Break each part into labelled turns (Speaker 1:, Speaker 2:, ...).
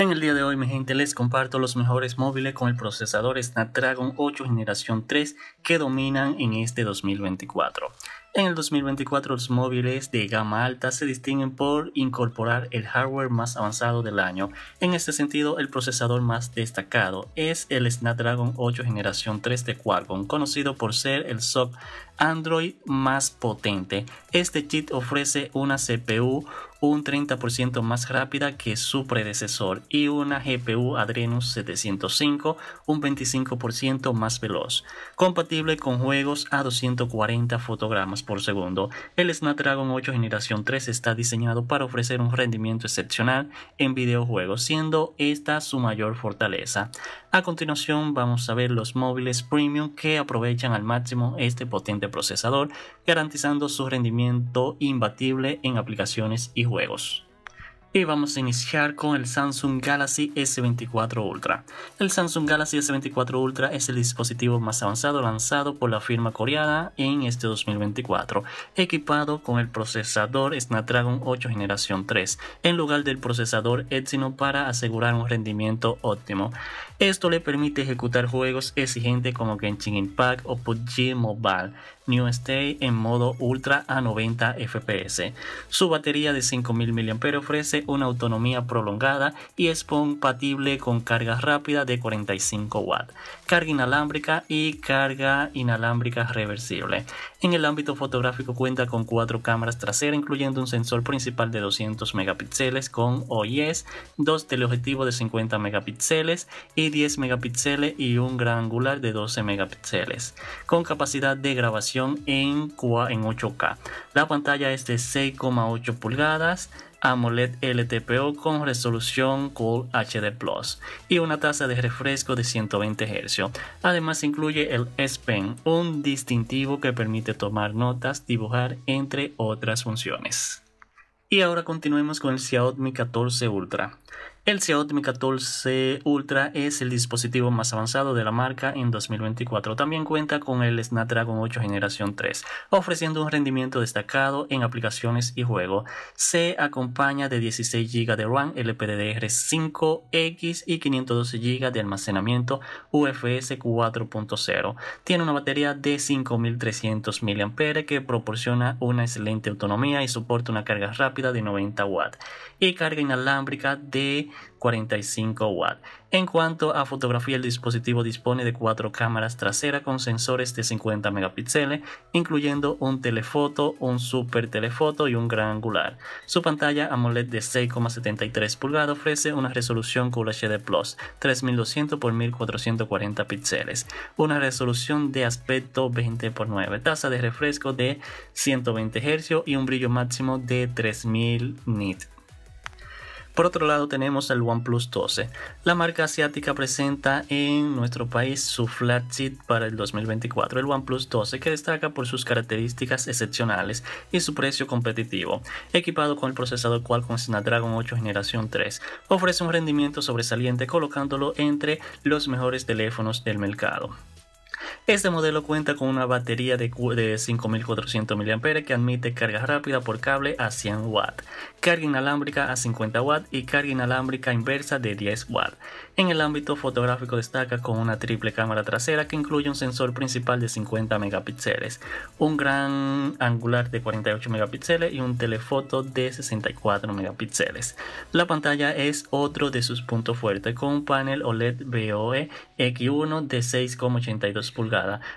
Speaker 1: En el día de hoy, mi gente, les comparto los mejores móviles con el procesador Snapdragon 8 Generación 3 que dominan en este 2024. En el 2024 los móviles de gama alta se distinguen por incorporar el hardware más avanzado del año. En este sentido, el procesador más destacado es el Snapdragon 8 generación 3 de Qualcomm, conocido por ser el SOC Android más potente. Este chip ofrece una CPU un 30% más rápida que su predecesor y una GPU Adrenus 705 un 25% más veloz, compatible con juegos a 240 fotogramas por segundo. El Snapdragon 8 Generación 3 está diseñado para ofrecer un rendimiento excepcional en videojuegos, siendo esta su mayor fortaleza. A continuación vamos a ver los móviles premium que aprovechan al máximo este potente procesador, garantizando su rendimiento imbatible en aplicaciones y juegos. Y vamos a iniciar con el Samsung Galaxy S24 Ultra. El Samsung Galaxy S24 Ultra es el dispositivo más avanzado lanzado por la firma coreana en este 2024, equipado con el procesador Snapdragon 8 Generación 3, en lugar del procesador Exynos para asegurar un rendimiento óptimo. Esto le permite ejecutar juegos exigentes como Genshin Impact o PUBG Mobile, New Stay en modo Ultra a 90 FPS. Su batería de 5000 mAh ofrece una autonomía prolongada y es compatible con carga rápida de 45 watts, carga inalámbrica y carga inalámbrica reversible. En el ámbito fotográfico cuenta con cuatro cámaras traseras, incluyendo un sensor principal de 200 megapíxeles con OIS, dos teleobjetivos de 50 megapíxeles y 10 megapíxeles y un gran angular de 12 megapíxeles, con capacidad de grabación en, en 8K. La pantalla es de 6,8 pulgadas, AMOLED LTPO con resolución Full HD Plus y una tasa de refresco de 120 Hz. Además incluye el S Pen, un distintivo que permite tomar notas, dibujar, entre otras funciones. Y ahora continuemos con el Xiaomi 14 Ultra. El Xiaomi 14 Ultra es el dispositivo más avanzado de la marca en 2024. También cuenta con el Snapdragon 8 Generación 3, ofreciendo un rendimiento destacado en aplicaciones y juego. Se acompaña de 16 GB de RAM LPDDR5X y 512 GB de almacenamiento UFS 4.0. Tiene una batería de 5300 mAh que proporciona una excelente autonomía y soporta una carga rápida de 90 W. y carga inalámbrica de 45 watts. En cuanto a fotografía, el dispositivo dispone de cuatro cámaras traseras con sensores de 50 megapíxeles, incluyendo un telefoto, un super telefoto y un gran angular. Su pantalla AMOLED de 6,73 pulgadas ofrece una resolución QHD+, Plus 3200 x 1440 píxeles, una resolución de aspecto 20x9, tasa de refresco de 120 Hz y un brillo máximo de 3000 nits. Por otro lado tenemos el OnePlus 12. La marca asiática presenta en nuestro país su sheet para el 2024, el OnePlus 12, que destaca por sus características excepcionales y su precio competitivo. Equipado con el procesador Qualcomm Snapdragon 8 generación 3, ofrece un rendimiento sobresaliente colocándolo entre los mejores teléfonos del mercado. Este modelo cuenta con una batería de, 5400 mAh que admite carga rápida por cable a 100 w carga inalámbrica a 50 w y carga inalámbrica inversa de 10 w En el ámbito fotográfico destaca con una triple cámara trasera que incluye un sensor principal de 50 megapíxeles, un gran angular de 48 megapíxeles y un telefoto de 64 megapíxeles. La pantalla es otro de sus puntos fuertes con un panel OLED BOE X1 de 6,82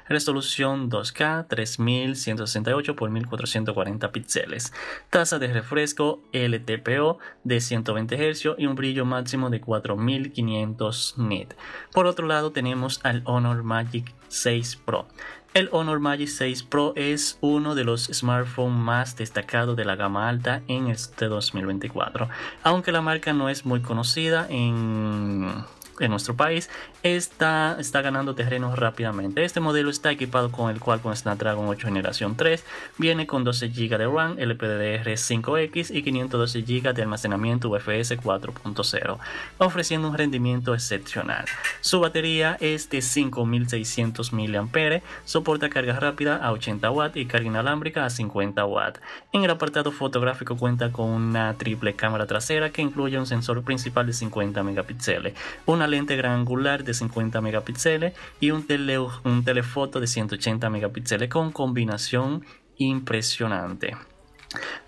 Speaker 1: resolución 2K 3168 x 1440 píxeles, tasa de refresco LTPO de 120 Hz y un brillo máximo de 4500 nit. Por otro lado tenemos al Honor Magic 6 Pro. El Honor Magic 6 Pro es uno de los smartphones más destacados de la gama alta en este 2024. Aunque la marca no es muy conocida en en nuestro país, está, está ganando terrenos rápidamente. Este modelo está equipado con el Qualcomm Snapdragon 8 Generación 3, viene con 12 GB de RAM, LPDDR5X y 512 GB de almacenamiento UFS 4.0, ofreciendo un rendimiento excepcional. Su batería es de 5600 mAh, soporta carga rápida a 80 watts y carga inalámbrica a 50 watts. En el apartado fotográfico cuenta con una triple cámara trasera que incluye un sensor principal de 50 megapíxeles, una lente gran angular de 50 megapíxeles y un, tele, un telefoto de 180 megapíxeles con combinación impresionante.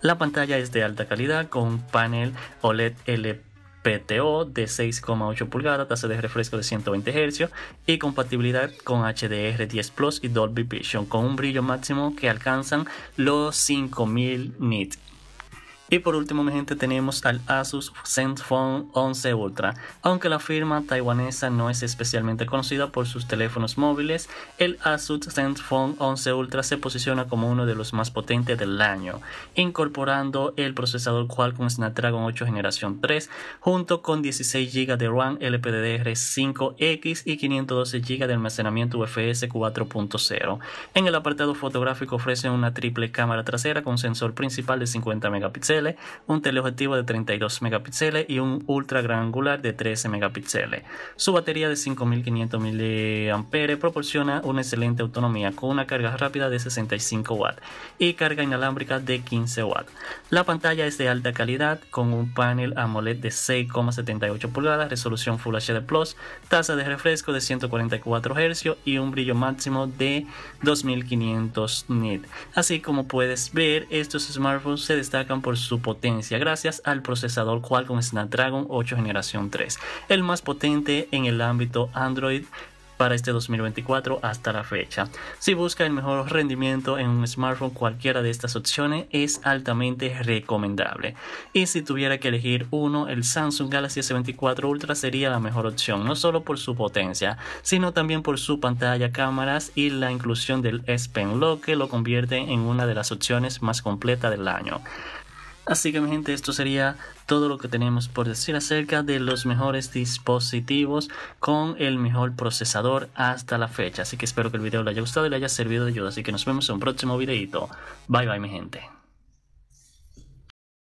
Speaker 1: La pantalla es de alta calidad con panel OLED LPTO de 6,8 pulgadas, tasa de refresco de 120 Hz y compatibilidad con HDR10 Plus y Dolby Vision con un brillo máximo que alcanzan los 5000 nits. Y por último, mi gente, tenemos al Asus ZenFone 11 Ultra. Aunque la firma taiwanesa no es especialmente conocida por sus teléfonos móviles, el Asus ZenFone 11 Ultra se posiciona como uno de los más potentes del año, incorporando el procesador Qualcomm Snapdragon 8 Generación 3 junto con 16 GB de RAM LPDDR5X y 512 GB de almacenamiento UFS 4.0. En el apartado fotográfico ofrece una triple cámara trasera con sensor principal de 50 megapíxeles un teleobjetivo de 32 megapíxeles y un ultra gran angular de 13 megapíxeles. Su batería de 5500 mAh proporciona una excelente autonomía con una carga rápida de 65 watts y carga inalámbrica de 15 watts. La pantalla es de alta calidad con un panel AMOLED de 6,78 pulgadas, resolución Full HD Plus, tasa de refresco de 144 Hz y un brillo máximo de 2500 nit. Así como puedes ver, estos smartphones se destacan por su su potencia gracias al procesador Qualcomm Snapdragon 8 Generación 3, el más potente en el ámbito Android para este 2024 hasta la fecha. Si busca el mejor rendimiento en un smartphone, cualquiera de estas opciones es altamente recomendable. Y si tuviera que elegir uno, el Samsung Galaxy S24 Ultra sería la mejor opción, no solo por su potencia, sino también por su pantalla, cámaras y la inclusión del S Pen, lo que lo convierte en una de las opciones más completas del año. Así que mi gente, esto sería todo lo que tenemos por decir acerca de los mejores dispositivos con el mejor procesador hasta la fecha. Así que espero que el video le haya gustado y le haya servido de ayuda. Así que nos vemos en un próximo videito. Bye bye mi gente.